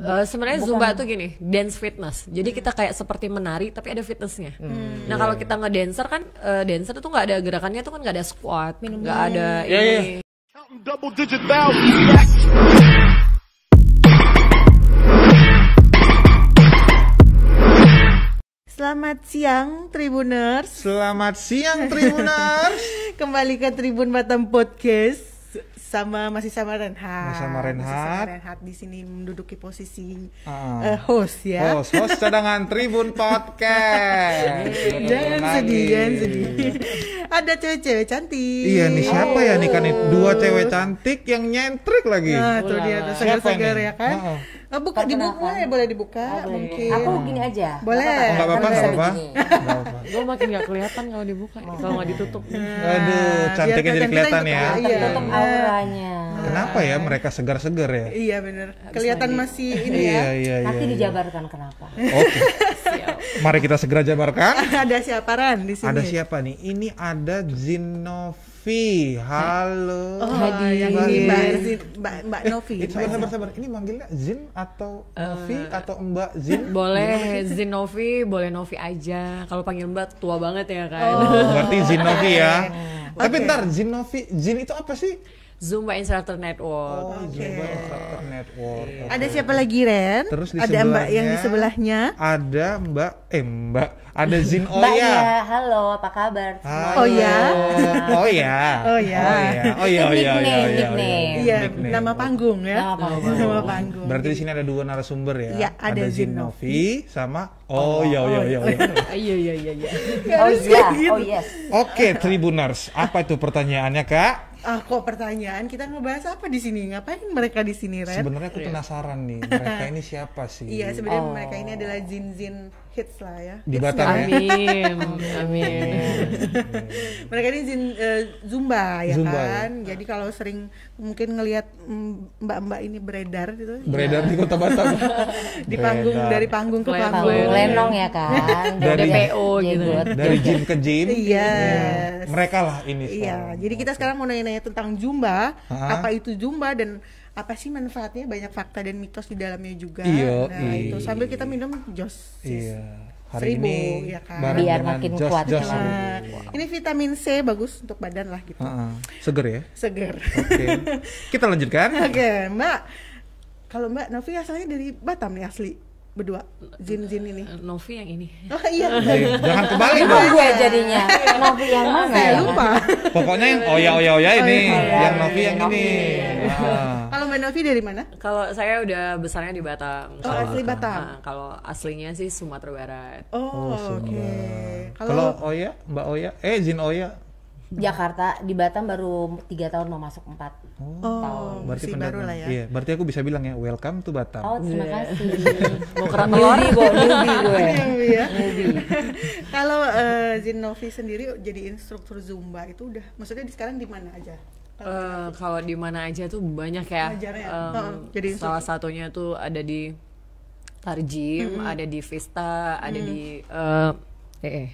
uh, sebenarnya zumba tuh gini dance fitness jadi kita kayak seperti menari tapi ada fitnessnya hmm. nah iya. kalau kita ngedancer kan uh, dancer tuh nggak ada gerakannya tuh kan nggak ada squat nggak ada yeah, iya. ini yeah. Selamat siang Tribuners. Selamat siang Tribuners. Kembali ke Tribun Batam Podcast sama masih sama Renhat. Masih sama Renhat. Renhat di sini menduduki posisi ah. uh, host ya. Host, host cadangan Tribun Podcast. jangan sedih, jangan sedih. Ada cewek-cewek cantik. Iya nih siapa oh. ya nih kan dua cewek oh. cantik yang nyentrik lagi. Nah, tuh dia tuh segar-segar ya kan. Uh Oh, buka dibuka ya boleh dibuka oh, mungkin. Aku gini aja. Boleh. Enggak apa-apa, enggak apa-apa. Gue makin enggak kelihatan kalau dibuka, oh. kalau nggak ditutup. Aduh, nah, cantiknya jadi kelihatan ya. Iya. iya. Tutup nah. auranya. Kenapa ya mereka segar-segar ya? Iya benar. Kelihatan masih ini ya. Iya, iya, iya, Nanti iya. dijabarkan kenapa. Oke. Mari kita segera jabarkan. ada siapa Ran di sini? Ada siapa nih? Ini ada Zinov Novi, halo. Oh, Hadi. Yang ini Mbak Zin, Mbak, Mbak Novi. Eh, sabar, sabar, sabar. Ini manggilnya Zin atau uh, Novi eh, atau Mbak Zin? Boleh Zin Novi, boleh Novi aja. Kalau panggil Mbak tua banget ya kan. Oh. Berarti Zin Novi ya. Okay. Tapi ntar Zin Novi, Zin itu apa sih? Zumba Instructor Network. Oh, okay. Zumba Instructor Network. Iya. Okay. Ada siapa lagi Ren? Terus di ada Mbak yang di sebelahnya. Ada Mbak eh Mbak ada Zin Oya. Mbak ya, halo, apa kabar? Oh ya. Oh ya. Oh ya. Oh ya. Oh ya. Oh ya. Iya, iya, iya nama panggung ya. Nama panggung. Nama panggung. Berarti di sini ada dua narasumber ya. Iya, ada, ada Zin Novi sama Oh, oh ya oh ya. Iya iya iya iya. Oh ya. Oh yes. Gitu. Oke, Tribuners, apa itu pertanyaannya, Kak? ah kok pertanyaan kita ngebahas apa di sini ngapain mereka di sini Ren? sebenarnya aku iya. penasaran nih mereka ini siapa sih iya sebenarnya oh. mereka ini adalah jin jin hits lah ya. Di Batam ya. Amin. Amin. Mereka ini zin, uh, Zumba ya Zumba, kan. Ya. Jadi kalau sering mungkin ngelihat mm, mbak-mbak ini beredar gitu. Beredar ya. di Kota Batam. di panggung beredar. dari panggung ke panggung. panggung. Lenong ya kan. dari PO gitu. Dari iya. gym ke gym Iya. Yes. Mereka lah ini. Iya. Jadi kita sekarang mau nanya-nanya tentang Zumba, apa itu Zumba dan apa sih manfaatnya banyak fakta dan mitos di dalamnya juga iya, nah iya. itu iya, sambil kita iya. minum jos iya. seribu ya kan biar makin kuat jos, nah, wow. ini vitamin C bagus untuk badan lah gitu uh -uh. seger ya seger okay. kita lanjutkan oke okay, mbak kalau mbak Novi asalnya dari Batam nih asli berdua Jin Jin ini eh, Novi yang ini oh iya eh, jangan kembali. dong gue jadinya Novi yang mana saya ya? lupa pokoknya yang Oya Oya Oya ini oh, iya, yang iya, Novi yang ini ah. Mbak Novi dari mana? Kalau saya udah besarnya di Batam. Oh, asli Batam. Nah, kalau aslinya sih Sumatera Barat. Oh, oh oke. Okay. Kalau Oya, Mbak Oya, eh Zin Oya. Jakarta di Batam baru tiga tahun mau masuk empat oh, oh tahun. Berarti si baru lah ya. Iya, berarti aku bisa bilang ya welcome to Batam. Oh terima iya. kasih. mau kerak telur gue, newbie gue. Newbie. Ya. Kalau uh, eh, Zinovi sendiri jadi instruktur zumba itu udah, maksudnya di sekarang di mana aja? Uh, kalau di mana aja tuh banyak ya. Ajarnya. Um, ya? uh, jadi salah satunya tuh ada di Tarjim, mm -hmm. ada di Vista, ada mm. di uh, eh, eh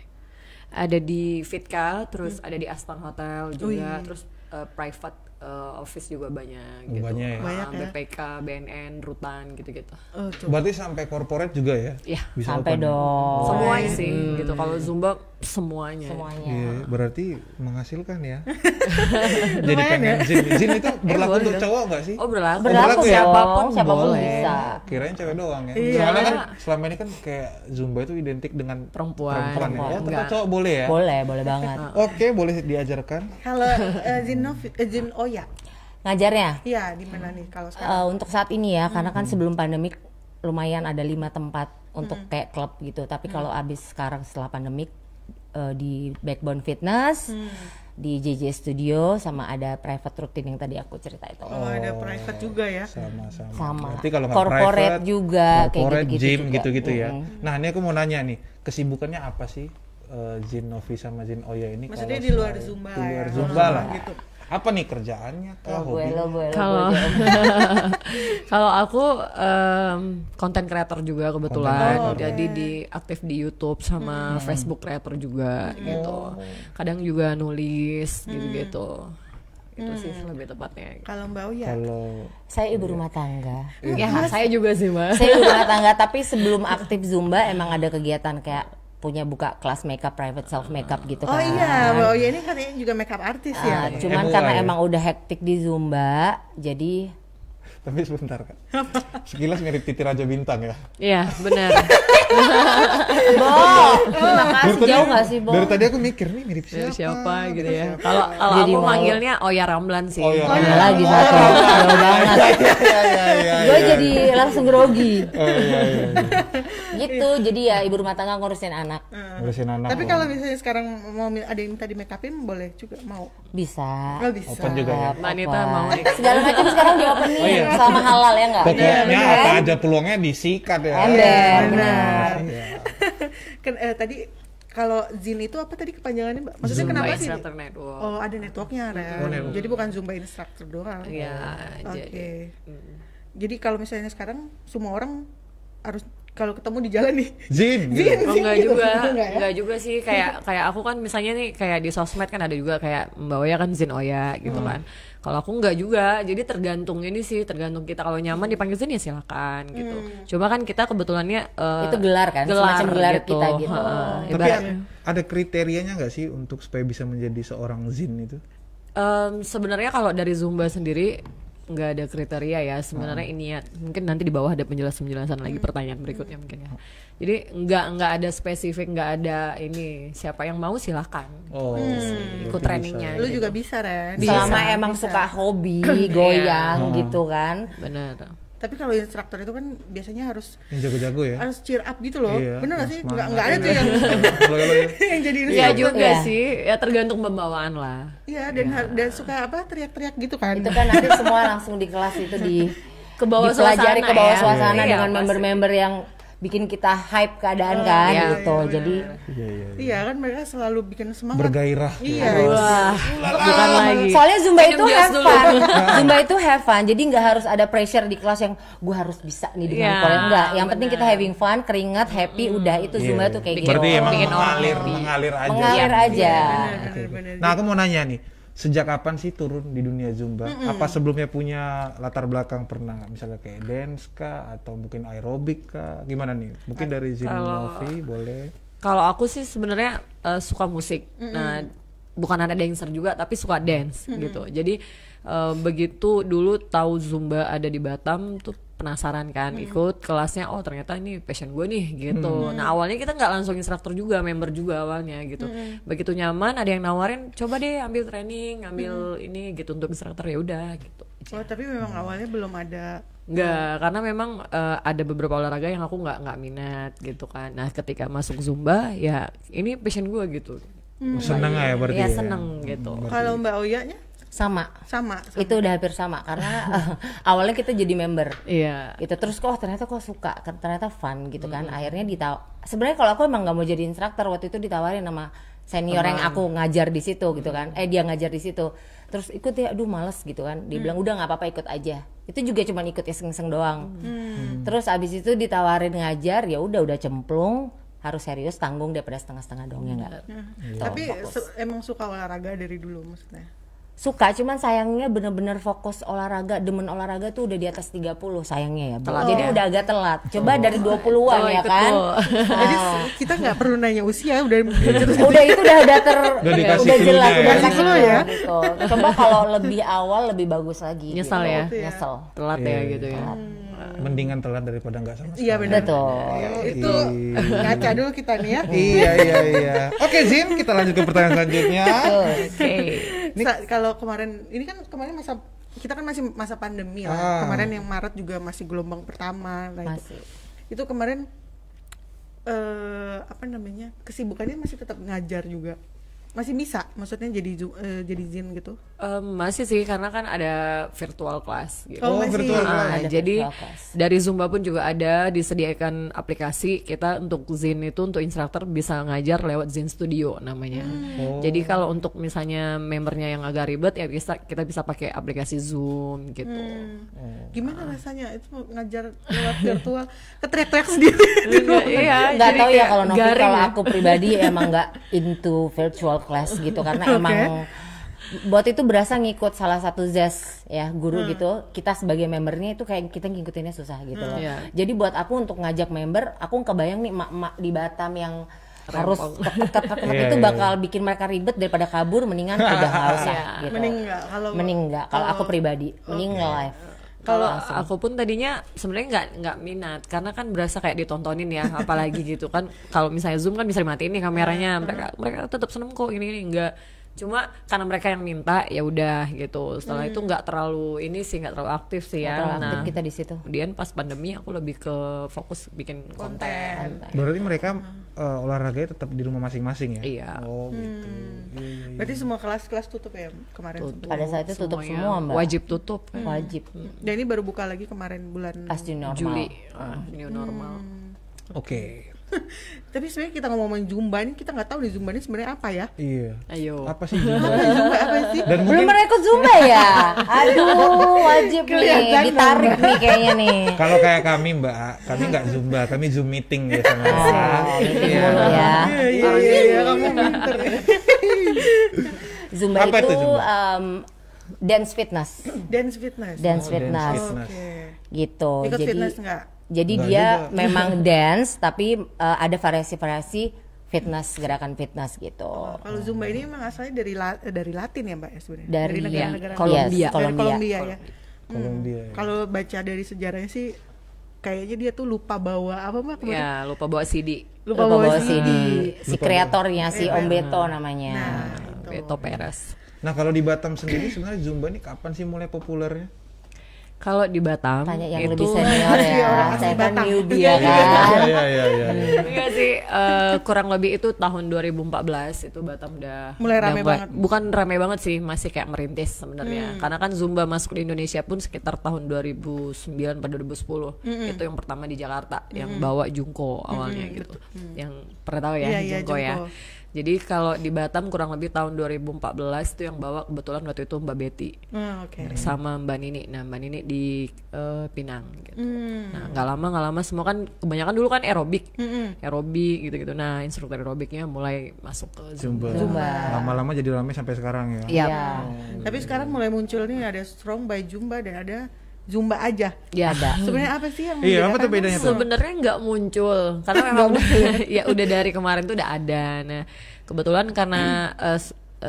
ada di Fitka, terus mm. ada di Aston Hotel oh, juga, oh, terus uh, private uh, office juga banyak gitu. Banyak, ya? banyak ya? BPK, BNN, Rutan gitu-gitu. Uh, Berarti sampai corporate juga ya? Iya, sampai dong. Oh, iya. Semua sih hmm. gitu. Kalau Zumba semuanya. Semuanya. Iya, berarti menghasilkan ya. Jadi pengen ya? zin. Zin itu eh, berlaku untuk cowok gak sih? Oh berlaku. Berlaku, berlaku ya? siapapun, siapapun Boleh. bisa. Kirain cewek doang ya. Iya. Kan karena kan selama ini kan kayak Zumba itu identik dengan perempuan. Perempuan, perempuan. ya. Oh, ya, ternyata cowok boleh ya? Boleh, boleh banget. Oke, boleh diajarkan. Kalau uh, Zino, uh, Zin Oya. Ngajarnya? Iya, di mana nih kalau sekarang? Uh, untuk saat ini ya, hmm. karena kan hmm. sebelum pandemik lumayan ada lima tempat untuk hmm. kayak klub gitu. Tapi hmm. kalau abis sekarang setelah pandemik uh, di Backbone Fitness. Hmm di JJ Studio sama ada private rutin yang tadi aku cerita itu. Oh, ada oh, private juga ya. Sama sama. Berarti kalau nggak corporate juga corporate, kayak gitu, -gitu gym gitu-gitu ya. Mm. Nah, ini aku mau nanya nih, kesibukannya apa sih uh, Jin Novi sama Jin Oya ini? Maksudnya di luar Zumba. Di luar ya? Zumba ya. lah. Gitu apa nih kerjaannya kah lo hobinya kalau kalau aku konten um, creator juga kebetulan creator. jadi di aktif di YouTube sama hmm. Facebook creator juga hmm. gitu oh. kadang juga nulis hmm. gitu gitu itu hmm. sih lebih tepatnya. Kalau Mbak Uya? Kalau saya ibu iya. rumah tangga. Ya, saya juga sih, Mbak. Saya ibu rumah tangga, tapi sebelum aktif Zumba emang ada kegiatan kayak punya buka kelas makeup private self makeup gitu oh kan. Oh iya, oh iya ini katanya juga makeup artis uh, ya. Ah, iya. Cuman karena ya. emang udah hektik di Zumba, jadi tapi sebentar kan Sekilas mirip titir aja bintang ya. Iya, benar. Bo, makasih tadi, jauh gak sih Bo? Dari tadi aku mikir nih mirip siapa? Mirip siapa gitu ya. Kalau kalau aku mau... manggilnya Oya Ramblan sih. Oya oh, ya. lagi satu. Jauh banget. Gue jadi langsung grogi. Oh, iya, iya, iya. Gitu. Jadi ya ibu rumah tangga ngurusin anak. Ngurusin anak. Tapi oh. kalau misalnya sekarang mau ada yang tadi make upin boleh juga mau. Bisa. Oh, bisa. Open juga ya. Manita mau. Segala macam sekarang di open nih. Oh, sama halal ya enggak? Pokoknya apa aja peluangnya disikat ya. Ember. Benar benar. Ya. eh, tadi kalau Zin itu apa tadi kepanjangannya Mbak? Maksudnya Zumba kenapa sih? Network. Oh, ada networknya ada. Oh, network. Jadi bukan Zumba instructor doang. Iya. Oke. Okay. Mm. Jadi kalau misalnya sekarang semua orang harus kalau ketemu di jalan nih zin gitu. zin, oh, zin enggak gitu. juga enggak, ya? juga sih kayak kayak aku kan misalnya nih kayak di sosmed kan ada juga kayak mbak Oya kan zin Oya gitu hmm. kan kalau aku nggak juga, jadi tergantung ini sih, tergantung kita kalau nyaman dipanggil Zin ya silakan gitu. Hmm. Cuma kan kita kebetulannya uh, itu gelar kan, gelar, semacam gelar gitu. kita gitu. Ha, Tapi ada kriterianya nggak sih untuk supaya bisa menjadi seorang Zin itu? Um, Sebenarnya kalau dari Zumba sendiri nggak ada kriteria ya sebenarnya hmm. ini ya mungkin nanti di bawah ada penjelasan penjelasan hmm. lagi pertanyaan berikutnya hmm, mungkin ya jadi nggak nggak ada spesifik nggak ada ini siapa yang mau silahkan oh, gitu hmm. ikut trainingnya lu ya. lu gitu. juga bisa Ren bisa, emang bisa. suka hobi iya. goyang hmm. gitu kan benar tapi kalau instruktur itu kan biasanya harus yang jago-jago ya harus cheer up gitu loh iya, bener gak sih nggak nggak ada tuh iya. yang ya. yang jadi iya instruktur ya juga ya. sih ya tergantung pembawaan lah iya dan ya. dan suka apa teriak-teriak gitu kan itu kan nanti semua langsung di kelas itu di ke bawah suasana, ke bawah ya? suasana ya, dengan iya, member-member yang bikin kita hype keadaan oh, kan iya, gitu. Iya, iya Jadi iya. iya, iya, iya. iya kan mereka selalu bikin semangat bergairah. Iya. Wah, iya. bukan lagi. Soalnya Zumba itu have fun. Zumba itu have fun. Jadi nggak harus ada pressure di kelas yang gue harus bisa nih dengan yeah, kolam enggak. Yang bener. penting kita having fun, keringat, happy, mm. udah itu Zumba yeah, tuh kayak gitu. Berarti emang mengalir, mengalir aja. Mengalir aja. Nah, aku mau nanya nih sejak kapan sih turun di dunia zumba? Mm -mm. Apa sebelumnya punya latar belakang pernah misalnya kayak dance kah atau mungkin aerobik kah? Gimana nih? Mungkin eh, dari Zini boleh. Kalau aku sih sebenarnya uh, suka musik. Mm -mm. Nah, bukan ada dancer juga tapi suka dance mm -hmm. gitu. Jadi uh, begitu dulu tahu zumba ada di Batam tuh penasaran kan hmm. ikut kelasnya oh ternyata ini passion gue nih gitu hmm. nah awalnya kita nggak langsung instruktur juga member juga awalnya gitu hmm. begitu nyaman ada yang nawarin coba deh ambil training ambil hmm. ini gitu untuk instruktur ya udah gitu oh tapi memang hmm. awalnya belum ada hmm. karena memang uh, ada beberapa olahraga yang aku nggak nggak minat gitu kan. Nah, ketika masuk zumba ya ini passion gue gitu. Hmm. Seneng ya berarti. Iya, ya seneng gitu. Hmm, Kalau Mbak nya sama sama, sama. itu udah hampir sama karena awalnya kita jadi member iya yeah. itu terus kok ternyata kok suka ternyata fun gitu kan akhirnya ditaw sebenarnya kalau aku emang nggak mau jadi instruktur waktu itu ditawarin sama senior Teman. yang aku ngajar di situ gitu kan eh dia ngajar di situ terus ikut ya aduh males gitu kan dibilang mm. udah nggak apa-apa ikut aja itu juga cuma ikut seng-seng doang mm. mm. terus abis itu ditawarin ngajar ya udah udah cemplung harus serius tanggung daripada setengah-setengah dong ya enggak. Gitu. Tapi emang suka olahraga dari dulu maksudnya suka cuman sayangnya bener-bener fokus olahraga demen olahraga tuh udah di atas 30 sayangnya ya telat, jadi ya? udah agak telat coba oh. dari 20-an oh, ya kan nah. jadi kita nggak perlu nanya usia udah udah itu udah udah ter udah, udah jelas ya. udah kasih ya gitu. coba kalau lebih awal lebih bagus lagi gitu. nyesel gitu. ya nyesel telat yeah. ya iya, gitu ya telat. Hmm. Mendingan telat daripada nggak sama iya, sekali. Iya benar. Betul. Ya, itu ngaca dulu kita nih ya. iya iya iya. Oke Zin, kita lanjut ke pertanyaan selanjutnya. Oke. Okay ini... kalau kemarin ini kan kemarin masa kita kan masih masa pandemi lah. Ah. Kemarin yang Maret juga masih gelombang pertama lah masih. Itu kemarin eh uh, apa namanya? kesibukannya masih tetap ngajar juga masih bisa maksudnya jadi uh, jadi zin gitu um, masih sih karena kan ada virtual class gitu. oh, oh virtual ah, class nah, jadi virtual class. dari zumba pun juga ada disediakan aplikasi kita untuk zin itu untuk instruktur bisa ngajar lewat zin studio namanya hmm. oh. jadi kalau untuk misalnya membernya yang agak ribet ya bisa kita bisa pakai aplikasi zoom gitu hmm. oh. gimana rasanya itu ngajar lewat virtual keteriak-teriak sendiri nggak, iya, iya nggak tahu ya kalau nanti kalau aku pribadi emang nggak into virtual kelas gitu karena okay. emang buat itu berasa ngikut salah satu zes ya guru hmm. gitu kita sebagai membernya itu kayak kita ngikutinnya susah gitu hmm, loh yeah. jadi buat aku untuk ngajak member aku kebayang nih mak-mak di Batam yang harus yeah, itu iya, bakal iya. bikin mereka ribet daripada kabur mendingan udah nggak usah iya, gitu mending nggak kalau kalau aku pribadi mending okay. live kalau aku pun tadinya sebenarnya nggak nggak minat karena kan berasa kayak ditontonin ya apalagi gitu kan kalau misalnya zoom kan bisa dimatiin nih kameranya mereka mereka tetap seneng kok ini ini nggak cuma karena mereka yang minta ya udah gitu setelah hmm. itu nggak terlalu ini sih nggak terlalu aktif sih ya aktif nah, kita di situ kemudian pas pandemi aku lebih ke fokus bikin konten, konten. berarti mereka uh, olahraganya tetap di rumah masing-masing ya iya oh hmm. gitu hmm. Iya, iya, iya. berarti semua kelas-kelas tutup ya kemarin tutup, pada saat itu tutup semuanya. semua mbak wajib tutup hmm. wajib dan ini baru buka lagi kemarin bulan Juli uh, new normal ah, hmm. oke okay. tapi sebenarnya kita ngomongin zumba ini kita nggak tahu di zumba ini sebenarnya apa ya iya ayo apa sih zumba, zumba apa sih Dan belum pernah ikut zumba ya aduh wajib Kelihatan nih ditarik nih kayaknya nih kalau kayak kami mbak kami nggak zumba kami zoom meeting ya oh, iya iya iya iya, iya, iya kamu pinter ya. zumba apa itu, itu zumba? Um, dance fitness dance fitness dance oh, fitness, dance fitness. Okay. gitu ikut jadi fitness nggak jadi Nggak dia juga. memang dance tapi uh, ada variasi-variasi fitness gerakan fitness gitu. Oh, kalau zumba ini memang asalnya dari la eh, dari Latin ya mbak ya sebenarnya. Dari, iya. negara-negara Kolombia. Yes, Kolombia. ya. Kolombia. Hmm. Ya. Kalau baca dari sejarahnya sih kayaknya dia tuh lupa bawa apa mbak? Ya lupa bawa CD. Lupa, lupa bawa, CD. CD. Si kreatornya si eh, Om Beto namanya. Nah, Beto Perez. Nah kalau di Batam sendiri sebenarnya zumba ini kapan sih mulai populernya? kalau di Batam tanya yang itu, lebih senior ya, iya, iya, ya saya kan newbie ya kan iya iya iya enggak iya. sih uh, kurang lebih itu tahun 2014 itu Batam udah mulai rame udah, banget bukan rame banget sih masih kayak merintis sebenarnya hmm. karena kan Zumba masuk di Indonesia pun sekitar tahun 2009 pada 2010 hmm. itu yang pertama di Jakarta hmm. yang bawa Jungko awalnya hmm. gitu hmm. yang pernah tahu ya, ya Jungko ya, Jungko. ya jadi kalau di Batam kurang lebih tahun 2014 itu yang bawa kebetulan waktu itu Mbak Betty oh, ah, okay. Hmm. sama Mbak Nini. Nah Mbak Nini di uh, Pinang. Gitu. Mm. Nah nggak lama nggak lama semua kan kebanyakan dulu kan aerobik, mm -hmm. aerobik gitu-gitu. Nah instruktur aerobiknya mulai masuk ke Zumba. Zumba. Lama-lama jadi ramai sampai sekarang ya. Iya. Yeah. Oh. Tapi gitu. sekarang mulai muncul nih ada Strong by Zumba dan ada Zumba aja. Iya ada. Sebenarnya apa sih yang Iya, apa tuh bedanya tuh? Sebenarnya nggak muncul karena memang ya? ya udah dari kemarin tuh udah ada. Nah, kebetulan karena hmm. uh,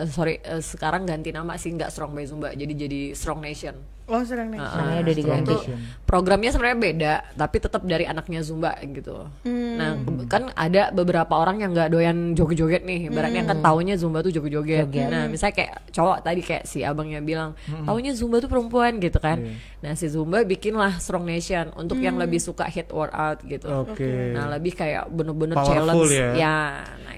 uh, sorry uh, sekarang ganti nama sih nggak Strong by Zumba jadi jadi Strong Nation. Oh sedang nation. Uh, nah, udah diganti. Programnya sebenarnya beda, tapi tetap dari anaknya Zumba gitu. Hmm. Nah kan ada beberapa orang yang nggak doyan joget-joget nih, ibaratnya kan hmm. kan taunya Zumba tuh joget-joget. Joget. Nah misalnya kayak cowok tadi kayak si abangnya bilang, hmm. taunya Zumba tuh perempuan gitu kan. Yeah. Nah si Zumba bikinlah Strong Nation untuk hmm. yang lebih suka hit workout gitu. Oke. Okay. Nah lebih kayak bener-bener challenge ya. ya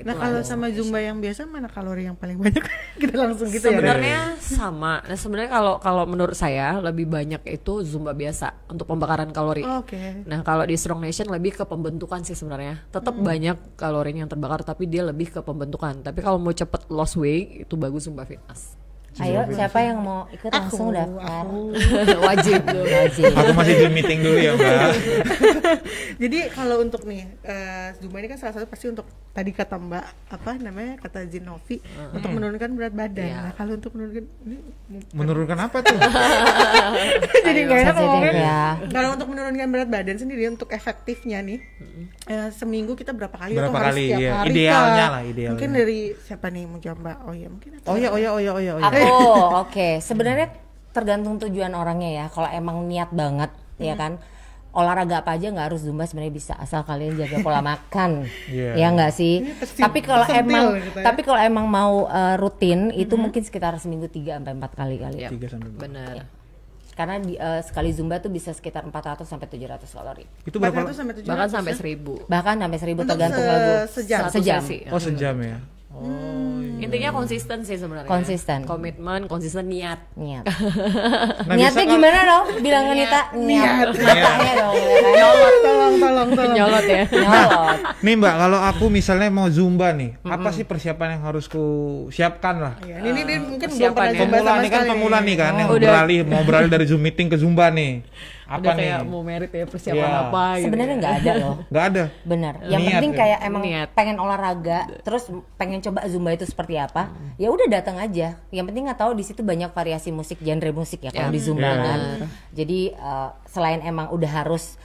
nah, nah kalau sama Zumba yang biasa mana kalori yang paling banyak? Kita langsung gitu sebenernya ya. Sebenarnya sama. Nah sebenarnya kalau kalau menurut saya lebih banyak itu zumba biasa untuk pembakaran kalori. Okay. Nah kalau di Strong Nation lebih ke pembentukan sih sebenarnya. Tetap mm. banyak kalorinya yang terbakar tapi dia lebih ke pembentukan. Tapi kalau mau cepet loss weight itu bagus zumba fitness. Ayo, siapa ya. yang mau ikut langsung aku, daftar? Aku. Wajib, wajib. Aku masih di meeting dulu ya, Mbak. Jadi kalau untuk nih, uh, Zumba ini kan salah satu pasti untuk tadi kata Mbak apa namanya kata Zinovi hmm. untuk menurunkan berat badan. Yeah. Nah, kalau untuk menurunkan ini, menurunkan apa tuh? jadi nggak enak ngomongnya. Ya. Kalau untuk menurunkan berat badan sendiri untuk efektifnya nih hmm. eh, seminggu kita berapa kali berapa atau kali, harus iya. hari idealnya iya. lah idealnya. Mungkin dari siapa nih mau jawab Mbak? Oh ya mungkin. Oh ya oh ya oh ya oh ya. Aku oke okay. sebenarnya tergantung tujuan orangnya ya. Kalau emang niat banget hmm. ya kan olahraga apa aja nggak harus zumba sebenarnya bisa asal kalian jaga pola makan yeah. ya nggak sih iya, pesti, tapi kalau emang gitu ya. tapi kalau emang mau uh, rutin mm -hmm. itu mhm. mungkin sekitar seminggu 3 sampai empat kali kali yep. Ya. 3 sampai benar ya. karena di, uh, sekali zumba tuh bisa sekitar 400 sampai 700 kalori itu berapa 400 sampai 700 ya? bahkan sampai 1000 bahkan sampai 1000 tergantung lagu se sejam satu sejam sesi. Ya. oh sejam ya Oh, hmm. Intinya konsisten sih sebenarnya. Konsisten. Komitmen, konsisten niat. Niat. Nah, Niatnya kalau... gimana dong? Bilang niat. Nita niat. niat. Matanya dong. Ya kan? Nyolot, tolong, tolong, tolong. Nyolot ya. Nah, Nyolot. Nih Mbak, kalau aku misalnya mau zumba nih, mm-hmm. apa sih persiapan yang harus ku siapkan lah? Ya, ini, ini mungkin belum pernah ya. pemula nih kan, pemula nih kan, oh, yang udah. beralih mau beralih dari zoom meeting ke zumba nih apa udah kayak mau merit ya persiapan yeah. apa gitu sebenarnya ya. nggak ya. ada loh nggak ada bener yang Niat, penting ya? kayak emang Niat. pengen olahraga terus pengen coba zumba itu seperti apa hmm. ya udah datang aja yang penting nggak tahu di situ banyak variasi musik genre musik ya kalau yeah. di zumba yeah. kan jadi uh, selain emang udah harus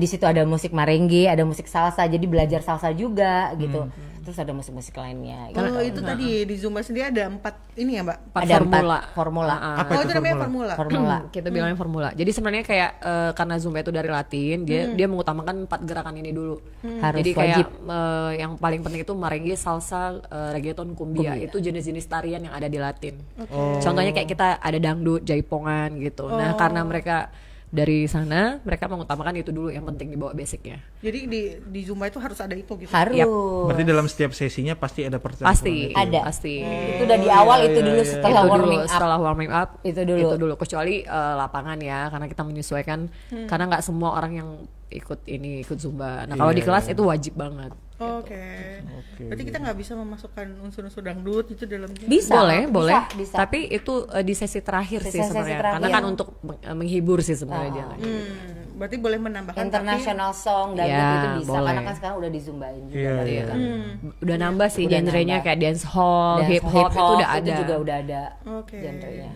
di situ ada musik marengge, ada musik salsa, jadi belajar salsa juga gitu. Hmm. hmm. Terus ada musik-musik lainnya. Oh, gitu. Kalau itu nah, tadi ah. di Zumba sendiri ada empat ini ya mbak? Empat ada formula. Empat formula. Apa ah, ah. oh, itu, itu namanya formula. Formula. Kita bilangnya hmm. formula. Jadi sebenarnya kayak uh, karena Zumba itu dari Latin, dia hmm. dia mengutamakan empat gerakan ini dulu. Hmm. Harus jadi kayak wajib. Uh, yang paling penting itu marengge, salsa, uh, reggaeton, kumbia. kumbia. Itu jenis-jenis tarian yang ada di Latin. Okay. Oh. Contohnya kayak kita ada dangdut, jaipongan gitu. Nah, oh. Nah karena mereka dari sana mereka mengutamakan itu dulu yang penting dibawa basicnya. Jadi di di Zumba itu harus ada itu gitu. Harus. Yep. Berarti dalam setiap sesinya pasti ada pertanyaan. Pasti itu. Ya? ada. Pasti. Hmm. Itu udah oh, di iya, awal ya, itu ya, dulu ya, setelah itu warming dulu, up. Setelah warming up itu dulu. Itu dulu kecuali uh, lapangan ya karena kita menyesuaikan hmm. karena nggak semua orang yang ikut ini ikut Zumba. Nah iya, kalau yeah. di iya, kelas itu wajib banget. Gitu. Oke. Okay. Berarti kita nggak bisa memasukkan unsur-unsur dangdut itu dalam Bisa, boleh, bisa, boleh. Bisa. Tapi itu uh, di sesi terakhir sesi sih sebenarnya. Karena kan untuk eh, menghibur sih sebenarnya oh. dia. Hmm. Berarti boleh menambahkan international tapi... song dan ya, itu bisa karena kan sekarang udah dizumbain juga yeah, iya. Kan. Iya. Hmm. Udah nambah sih udah genrenya kayak dance hall, dance hip hop itu udah ada. Itu juga udah ada Oke. okay. genrenya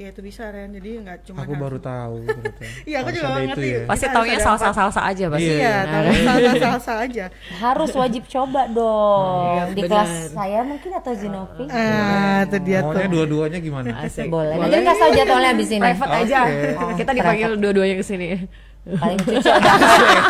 ya itu bisa Ren jadi nggak cuma aku baru tahu iya aku juga nggak ngerti ya. pasti taunya salsa salsa aja pasti iya, iya. salsa salsa aja harus wajib coba dong iya, di kelas saya mungkin atau Zinovi ah itu dia tuh dua-duanya gimana boleh nanti kasih tolnya abis ini private aja kita dipanggil dua-duanya ke sini paling cocok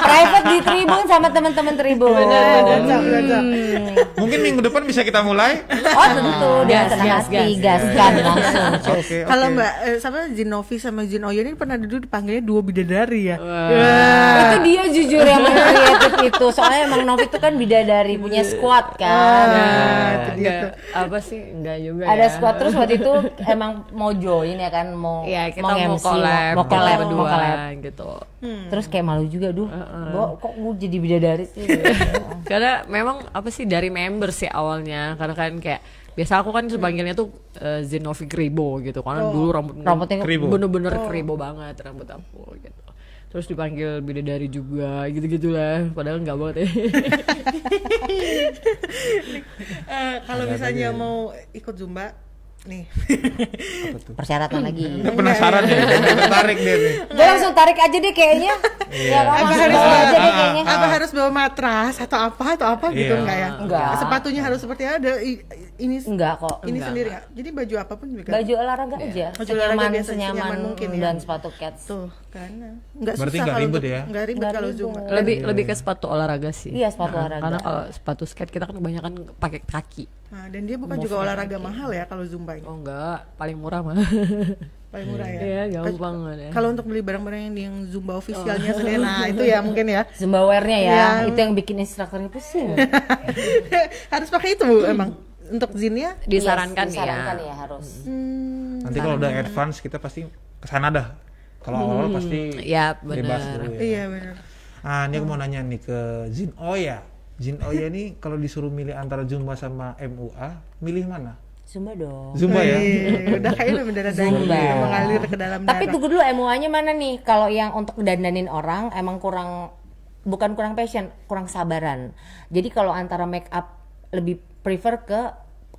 private di Tribun sama teman-teman Tribun. bener. hmm. Mungkin minggu depan bisa kita mulai. Oh tentu, dia gas, gas, gas, langsung. Kalau Mbak eh, sama Jinovi sama Jin Oyon ini pernah dulu dipanggilnya dua bidadari ya. Wow. Yeah. Ya. Itu dia jujur yang kreatif itu. Soalnya emang Novi itu kan bidadari punya squad kan. nah, itu dia. apa sih? Enggak juga. Ada ya. squad terus waktu itu emang mau join ya kan mau ya, mau, mau mau kolab gitu. Hmm. Terus kayak malu juga duh, uh -uh. kok gue jadi bidadari sih. Karena memang apa sih dari member sih awalnya. Karena kan kayak biasa aku kan sepanggilnya tuh uh, Zenovi Kribo gitu. Karena oh. dulu rambut rambutnya bener-bener oh. kribo banget rambut aku gitu. Terus dipanggil bidadari juga gitu-gitulah. Padahal nggak banget ya. uh, kalau misalnya mau ikut zumba nih persyaratan lagi hmm. penasaran nih tertarik deh gue langsung tarik aja deh kayaknya iya. ya, apa harus bawa, aja deh kayaknya apa harus bawa matras atau apa atau apa iya. gitu enggak ya enggak sepatunya harus seperti ada ini enggak kok ini enggak. sendiri ya? jadi baju apapun juga baju kan? olahraga iya. aja baju olahraga senyaman, biasa senyaman mungkin ya. dan sepatu cats tuh karena nggak Berarti susah nggak ribet ya? Nggak ribet gak kalau zumba. Lebih yeah. lebih ke sepatu olahraga sih. Iya sepatu nah, olahraga. Karena kalau sepatu skate kita kan kebanyakan pakai kaki. Nah, dan dia bukan Move juga olahraga kaki. mahal ya kalau zumba ini? Oh enggak, paling murah mah. paling murah ya. Iya, jauh banget ya. Kalau untuk beli barang-barang yang, yang Zumba ofisialnya oh. Nah, itu ya mungkin ya. Zumba wearnya ya, ya, itu yang bikin instrukturnya pusing. Harus pakai itu bu, emang untuk zinnya disarankan, yes, iya, ya. disarankan ya. ya harus. Hmm. Nanti kalau udah advance kita pasti kesana dah kalau hmm. awal-awal pasti ya, bener. bebas dulu ya. Iya benar. Ah, ini aku mau oh. nanya nih ke Jin Oya. Jin Oya ini kalau disuruh milih antara Zumba sama MUA, milih mana? Zumba dong. Zumba ya. Iya, udah kayaknya mendarah daging mengalir ke dalam darah. Tapi tunggu dulu MUA-nya mana nih? Kalau yang untuk dandanin orang emang kurang bukan kurang passion, kurang sabaran. Jadi kalau antara make up lebih prefer ke